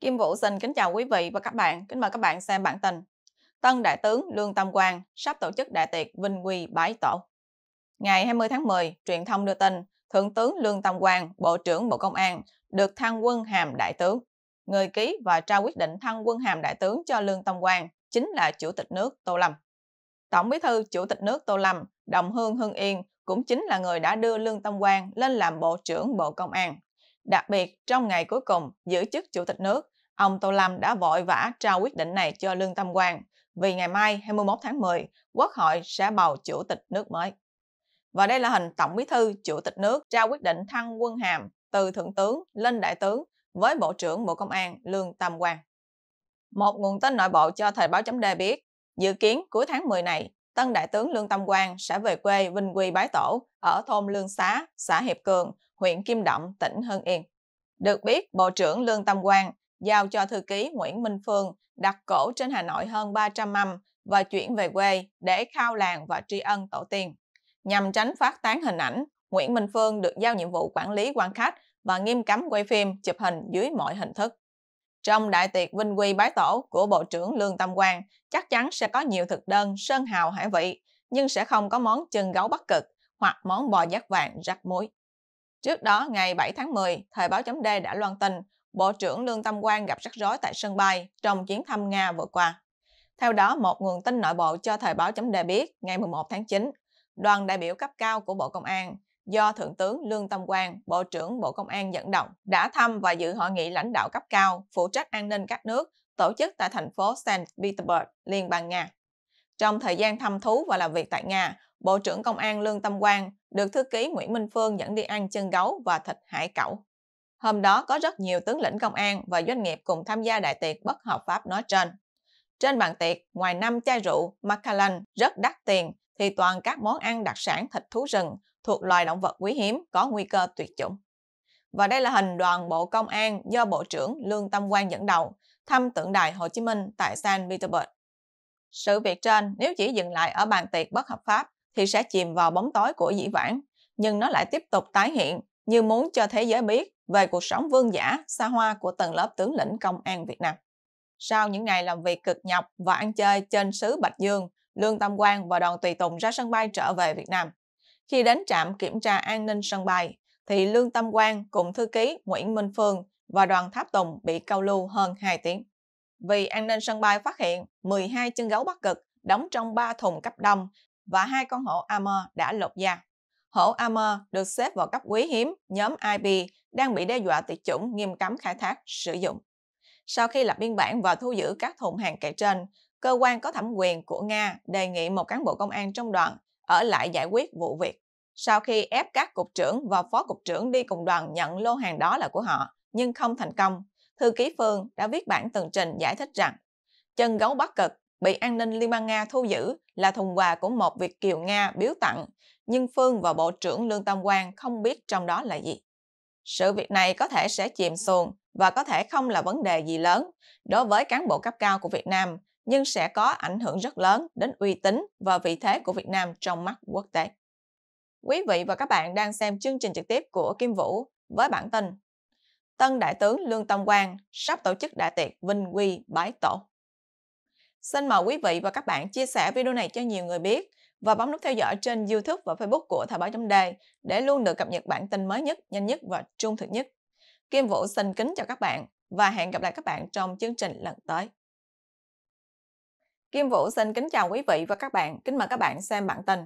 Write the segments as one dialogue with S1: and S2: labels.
S1: Kim Vũ xin kính chào quý vị và các bạn. Kính mời các bạn xem bản tin. Tân Đại tướng Lương Tam Quang sắp tổ chức đại tiệc Vinh Quy Bái Tổ. Ngày 20 tháng 10, truyền thông đưa tin Thượng tướng Lương Tam Quang, Bộ trưởng Bộ Công an, được thăng quân hàm đại tướng. Người ký và trao quyết định thăng quân hàm đại tướng cho Lương Tam Quang chính là Chủ tịch nước Tô Lâm. Tổng bí thư Chủ tịch nước Tô Lâm, Đồng Hương Hưng Yên cũng chính là người đã đưa Lương Tam Quang lên làm Bộ trưởng Bộ Công an Đặc biệt, trong ngày cuối cùng giữ chức Chủ tịch nước, ông Tô Lâm đã vội vã trao quyết định này cho Lương Tâm Quang, vì ngày mai 21 tháng 10, Quốc hội sẽ bầu Chủ tịch nước mới. Và đây là hình Tổng bí thư Chủ tịch nước trao quyết định thăng quân hàm từ Thượng tướng lên Đại tướng với Bộ trưởng Bộ Công an Lương Tâm Quang. Một nguồn tin nội bộ cho Thời báo chấm biết, dự kiến cuối tháng 10 này, tân đại tướng Lương Tâm Quang sẽ về quê vinh quy bái tổ ở thôn Lương Xá, xã Hiệp Cường, huyện Kim Động, tỉnh Hưng Yên. Được biết, Bộ trưởng Lương Tâm Quang giao cho thư ký Nguyễn Minh Phương đặt cổ trên Hà Nội hơn 300 mâm và chuyển về quê để khao làng và tri ân tổ tiên. Nhằm tránh phát tán hình ảnh, Nguyễn Minh Phương được giao nhiệm vụ quản lý quan khách và nghiêm cấm quay phim, chụp hình dưới mọi hình thức. Trong đại tiệc vinh quy bái tổ của Bộ trưởng Lương Tâm Quang, chắc chắn sẽ có nhiều thực đơn sơn hào hải vị, nhưng sẽ không có món chân gấu bắc cực hoặc món bò giác vàng rắc muối. Trước đó, ngày 7 tháng 10, Thời báo chấm D đã loan tin Bộ trưởng Lương Tâm Quang gặp rắc rối tại sân bay trong chuyến thăm Nga vừa qua. Theo đó, một nguồn tin nội bộ cho Thời báo chấm D biết ngày 11 tháng 9, đoàn đại biểu cấp cao của Bộ Công an do Thượng tướng Lương Tâm Quang, Bộ trưởng Bộ Công an dẫn động, đã thăm và dự hội nghị lãnh đạo cấp cao phụ trách an ninh các nước tổ chức tại thành phố Saint Petersburg, Liên bang Nga. Trong thời gian thăm thú và làm việc tại Nga, Bộ trưởng Công an Lương Tâm Quang được thư ký Nguyễn Minh Phương dẫn đi ăn chân gấu và thịt hải cẩu. Hôm đó có rất nhiều tướng lĩnh công an và doanh nghiệp cùng tham gia đại tiệc bất hợp pháp nói trên. Trên bàn tiệc, ngoài năm chai rượu Macallan rất đắt tiền thì toàn các món ăn đặc sản thịt thú rừng, thuộc loài động vật quý hiếm có nguy cơ tuyệt chủng. Và đây là hình đoàn Bộ Công an do Bộ trưởng Lương Tâm Quang dẫn đầu thăm tượng đài Hồ Chí Minh tại San Petersburg. Sự việc trên nếu chỉ dừng lại ở bàn tiệc bất hợp pháp thì sẽ chìm vào bóng tối của dĩ vãng, nhưng nó lại tiếp tục tái hiện như muốn cho thế giới biết về cuộc sống vương giả, xa hoa của tầng lớp tướng lĩnh công an Việt Nam. Sau những ngày làm việc cực nhọc và ăn chơi trên xứ Bạch Dương, Lương Tâm Quang và đoàn tùy tùng ra sân bay trở về Việt Nam. Khi đến trạm kiểm tra an ninh sân bay, thì Lương Tâm Quang cùng thư ký Nguyễn Minh Phương và đoàn tháp tùng bị câu lưu hơn 2 tiếng. Vì an ninh sân bay phát hiện 12 chân gấu bắc cực đóng trong 3 thùng cấp đông và hai con hổ Amur đã lột da. Hổ Amur được xếp vào cấp quý hiếm nhóm IB đang bị đe dọa tuyệt chủng nghiêm cấm khai thác, sử dụng. Sau khi lập biên bản và thu giữ các thùng hàng kể trên, cơ quan có thẩm quyền của Nga đề nghị một cán bộ công an trong đoàn ở lại giải quyết vụ việc. Sau khi ép các cục trưởng và phó cục trưởng đi cùng đoàn nhận lô hàng đó là của họ, nhưng không thành công, thư ký Phương đã viết bản tường trình giải thích rằng chân gấu Bắc Cực bị an ninh Liên bang Nga thu giữ là thùng quà của một Việt kiều Nga biếu tặng, nhưng Phương và Bộ trưởng Lương Tam Quang không biết trong đó là gì. Sự việc này có thể sẽ chìm xuồng và có thể không là vấn đề gì lớn đối với cán bộ cấp cao của Việt Nam nhưng sẽ có ảnh hưởng rất lớn đến uy tín và vị thế của Việt Nam trong mắt quốc tế. Quý vị và các bạn đang xem chương trình trực tiếp của Kim Vũ với bản tin Tân Đại tướng Lương Tâm Quang sắp tổ chức đại tiệc Vinh Quy Bái Tổ. Xin mời quý vị và các bạn chia sẻ video này cho nhiều người biết và bấm nút theo dõi trên YouTube và Facebook của Thời báo chấm đề để luôn được cập nhật bản tin mới nhất, nhanh nhất và trung thực nhất. Kim Vũ xin kính chào các bạn và hẹn gặp lại các bạn trong chương trình lần tới. Kim Vũ xin kính chào quý vị và các bạn. Kính mời các bạn xem bản tin.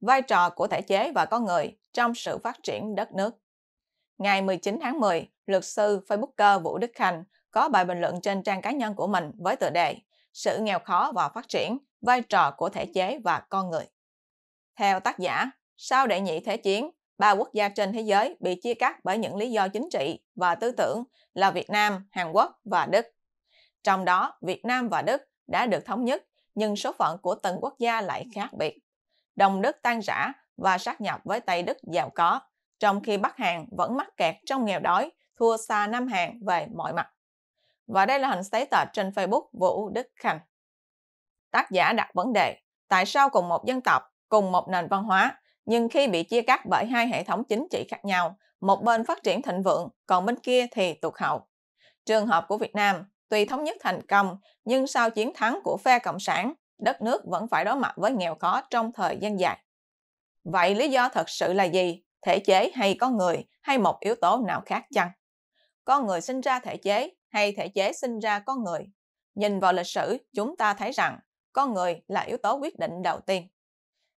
S1: Vai trò của thể chế và con người trong sự phát triển đất nước. Ngày 19 tháng 10, luật sư Facebooker Vũ Đức Khanh có bài bình luận trên trang cá nhân của mình với tựa đề Sự nghèo khó và phát triển, vai trò của thể chế và con người. Theo tác giả, sau đệ nhị thế chiến, ba quốc gia trên thế giới bị chia cắt bởi những lý do chính trị và tư tưởng là Việt Nam, Hàn Quốc và Đức. Trong đó, Việt Nam và Đức đã được thống nhất, nhưng số phận của từng quốc gia lại khác biệt. Đồng Đức tan rã và sát nhập với Tây Đức giàu có, trong khi Bắc Hàn vẫn mắc kẹt trong nghèo đói, thua xa Nam Hàn về mọi mặt. Và đây là hình status trên Facebook Vũ Đức Khanh. Tác giả đặt vấn đề, tại sao cùng một dân tộc, cùng một nền văn hóa, nhưng khi bị chia cắt bởi hai hệ thống chính trị khác nhau, một bên phát triển thịnh vượng, còn bên kia thì tụt hậu. Trường hợp của Việt Nam, Tuy thống nhất thành công, nhưng sau chiến thắng của phe Cộng sản, đất nước vẫn phải đối mặt với nghèo khó trong thời gian dài. Vậy lý do thật sự là gì? Thể chế hay con người hay một yếu tố nào khác chăng? Con người sinh ra thể chế hay thể chế sinh ra con người? Nhìn vào lịch sử, chúng ta thấy rằng con người là yếu tố quyết định đầu tiên.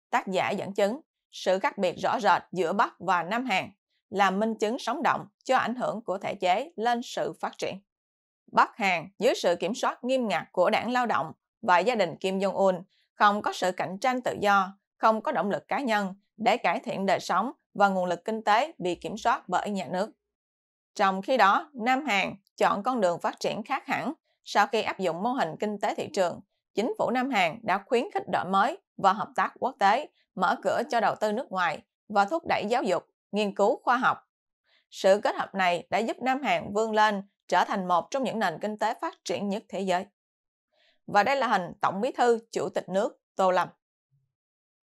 S1: Tác giả dẫn chứng sự khác biệt rõ rệt giữa Bắc và Nam Hàn là minh chứng sống động cho ảnh hưởng của thể chế lên sự phát triển. Bắc Hàn dưới sự kiểm soát nghiêm ngặt của đảng lao động và gia đình Kim Jong-un, không có sự cạnh tranh tự do, không có động lực cá nhân để cải thiện đời sống và nguồn lực kinh tế bị kiểm soát bởi nhà nước. Trong khi đó, Nam Hàn chọn con đường phát triển khác hẳn. Sau khi áp dụng mô hình kinh tế thị trường, chính phủ Nam Hàn đã khuyến khích đổi mới và hợp tác quốc tế, mở cửa cho đầu tư nước ngoài và thúc đẩy giáo dục, nghiên cứu khoa học sự kết hợp này đã giúp Nam Hàn vươn lên trở thành một trong những nền kinh tế phát triển nhất thế giới. Và đây là hình Tổng bí thư Chủ tịch nước Tô Lâm.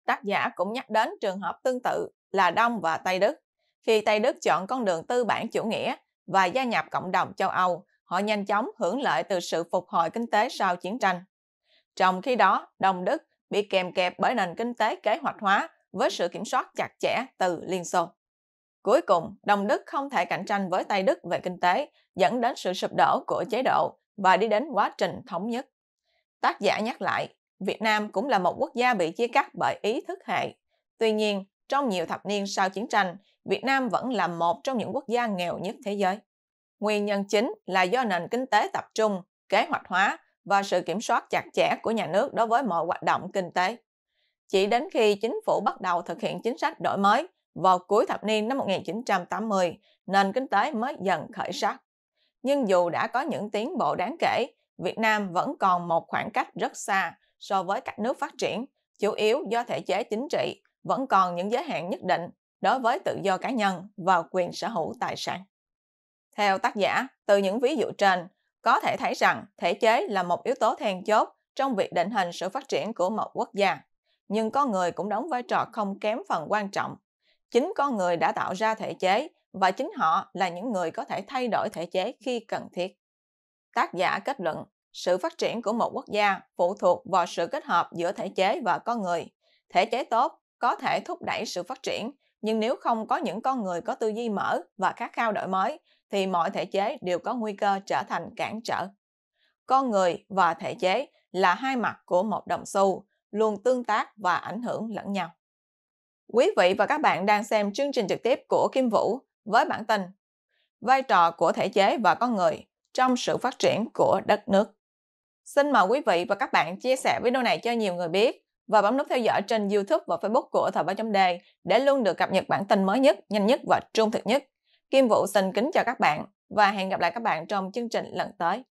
S1: Tác giả cũng nhắc đến trường hợp tương tự là Đông và Tây Đức. Khi Tây Đức chọn con đường tư bản chủ nghĩa và gia nhập cộng đồng châu Âu, họ nhanh chóng hưởng lợi từ sự phục hồi kinh tế sau chiến tranh. Trong khi đó, Đông Đức bị kèm kẹp bởi nền kinh tế kế hoạch hóa với sự kiểm soát chặt chẽ từ Liên Xô. Cuối cùng, đồng Đức không thể cạnh tranh với Tây Đức về kinh tế, dẫn đến sự sụp đổ của chế độ và đi đến quá trình thống nhất. Tác giả nhắc lại, Việt Nam cũng là một quốc gia bị chia cắt bởi ý thức hệ. Tuy nhiên, trong nhiều thập niên sau chiến tranh, Việt Nam vẫn là một trong những quốc gia nghèo nhất thế giới. Nguyên nhân chính là do nền kinh tế tập trung, kế hoạch hóa và sự kiểm soát chặt chẽ của nhà nước đối với mọi hoạt động kinh tế. Chỉ đến khi chính phủ bắt đầu thực hiện chính sách đổi mới, vào cuối thập niên năm 1980, nền kinh tế mới dần khởi sắc. Nhưng dù đã có những tiến bộ đáng kể, Việt Nam vẫn còn một khoảng cách rất xa so với các nước phát triển, chủ yếu do thể chế chính trị vẫn còn những giới hạn nhất định đối với tự do cá nhân và quyền sở hữu tài sản. Theo tác giả, từ những ví dụ trên, có thể thấy rằng thể chế là một yếu tố then chốt trong việc định hình sự phát triển của một quốc gia, nhưng con người cũng đóng vai trò không kém phần quan trọng chính con người đã tạo ra thể chế và chính họ là những người có thể thay đổi thể chế khi cần thiết. Tác giả kết luận, sự phát triển của một quốc gia phụ thuộc vào sự kết hợp giữa thể chế và con người. Thể chế tốt có thể thúc đẩy sự phát triển, nhưng nếu không có những con người có tư duy mở và khát khao đổi mới, thì mọi thể chế đều có nguy cơ trở thành cản trở. Con người và thể chế là hai mặt của một đồng xu, luôn tương tác và ảnh hưởng lẫn nhau. Quý vị và các bạn đang xem chương trình trực tiếp của Kim Vũ với bản tin Vai trò của thể chế và con người trong sự phát triển của đất nước. Xin mời quý vị và các bạn chia sẻ video này cho nhiều người biết và bấm nút theo dõi trên YouTube và Facebook của Thời báo chấm đề để luôn được cập nhật bản tin mới nhất, nhanh nhất và trung thực nhất. Kim Vũ xin kính chào các bạn và hẹn gặp lại các bạn trong chương trình lần tới.